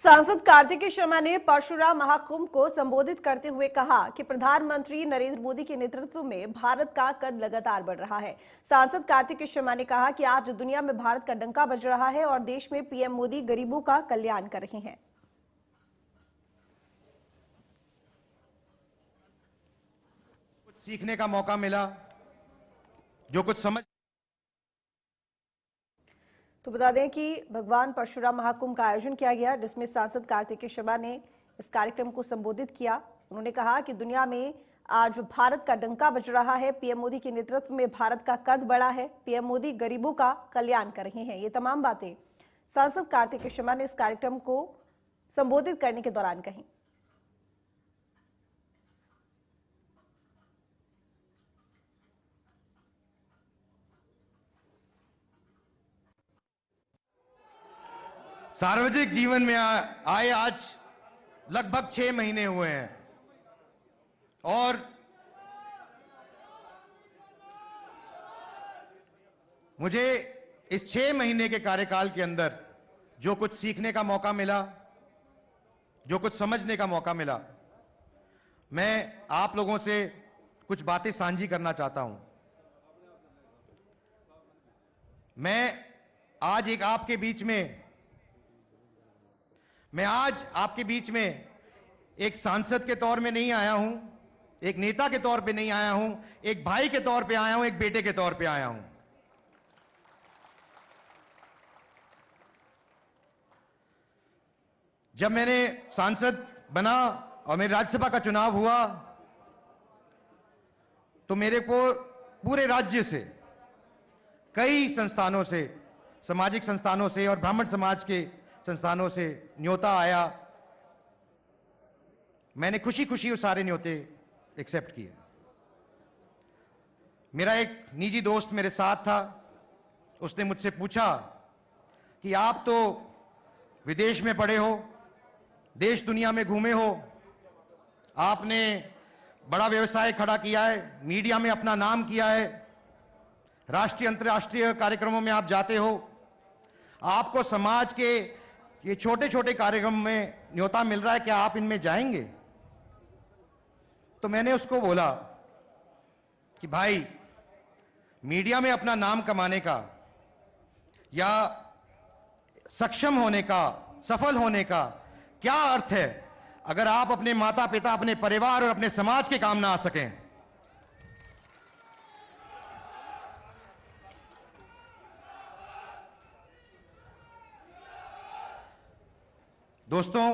सांसद कार्तिकी शर्मा ने परशुराम महाकुंभ को संबोधित करते हुए कहा कि प्रधानमंत्री नरेंद्र मोदी के नेतृत्व में भारत का कद लगातार बढ़ रहा है सांसद कार्तिकी शर्मा ने कहा कि आज दुनिया में भारत का डंका बज रहा है और देश में पीएम मोदी गरीबों का कल्याण कर रहे हैं कुछ सीखने का मौका मिला जो कुछ समझ तो बता दें कि भगवान परशुराम महाकुंभ का आयोजन किया गया जिसमें सांसद कार्तिकेय शर्मा ने इस कार्यक्रम को संबोधित किया उन्होंने कहा कि दुनिया में आज भारत का डंका बज रहा है पीएम मोदी के नेतृत्व में भारत का कद बढ़ा है पीएम मोदी गरीबों का कल्याण कर रहे हैं ये तमाम बातें सांसद कार्तिकेय शर्मा ने इस कार्यक्रम को संबोधित करने के दौरान कही सार्वजनिक जीवन में आ, आए आज लगभग छह महीने हुए हैं और मुझे इस छह महीने के कार्यकाल के अंदर जो कुछ सीखने का मौका मिला जो कुछ समझने का मौका मिला मैं आप लोगों से कुछ बातें साझी करना चाहता हूं मैं आज एक आपके बीच में मैं आज आपके बीच में एक सांसद के तौर में नहीं आया हूं एक नेता के तौर पे नहीं आया हूं एक भाई के तौर पे आया हूं एक बेटे के तौर पे आया हूं जब मैंने सांसद बना और मेरे राज्यसभा का चुनाव हुआ तो मेरे को पूरे राज्य से कई संस्थानों से सामाजिक संस्थानों से और ब्राह्मण समाज के संस्थानों से न्योता आया मैंने खुशी खुशी वो सारे न्योते एक्सेप्ट किए मेरा एक निजी दोस्त मेरे साथ था उसने मुझसे पूछा कि आप तो विदेश में पढ़े हो देश दुनिया में घूमे हो आपने बड़ा व्यवसाय खड़ा किया है मीडिया में अपना नाम किया है राष्ट्रीय अंतर्राष्ट्रीय कार्यक्रमों में आप जाते हो आपको समाज के ये छोटे छोटे कार्यक्रम में न्योता मिल रहा है क्या आप इनमें जाएंगे तो मैंने उसको बोला कि भाई मीडिया में अपना नाम कमाने का या सक्षम होने का सफल होने का क्या अर्थ है अगर आप अपने माता पिता अपने परिवार और अपने समाज के काम ना आ सकें दोस्तों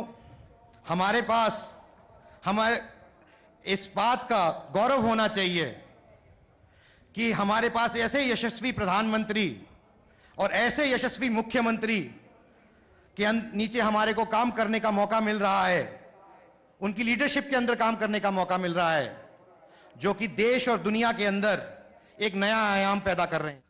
हमारे पास हमारे इस बात का गौरव होना चाहिए कि हमारे पास ऐसे यशस्वी प्रधानमंत्री और ऐसे यशस्वी मुख्यमंत्री के अं-, नीचे हमारे को काम करने का मौका मिल रहा है उनकी लीडरशिप के अंदर काम करने का मौका मिल रहा है जो कि देश और दुनिया के अंदर एक नया आयाम पैदा कर रहे हैं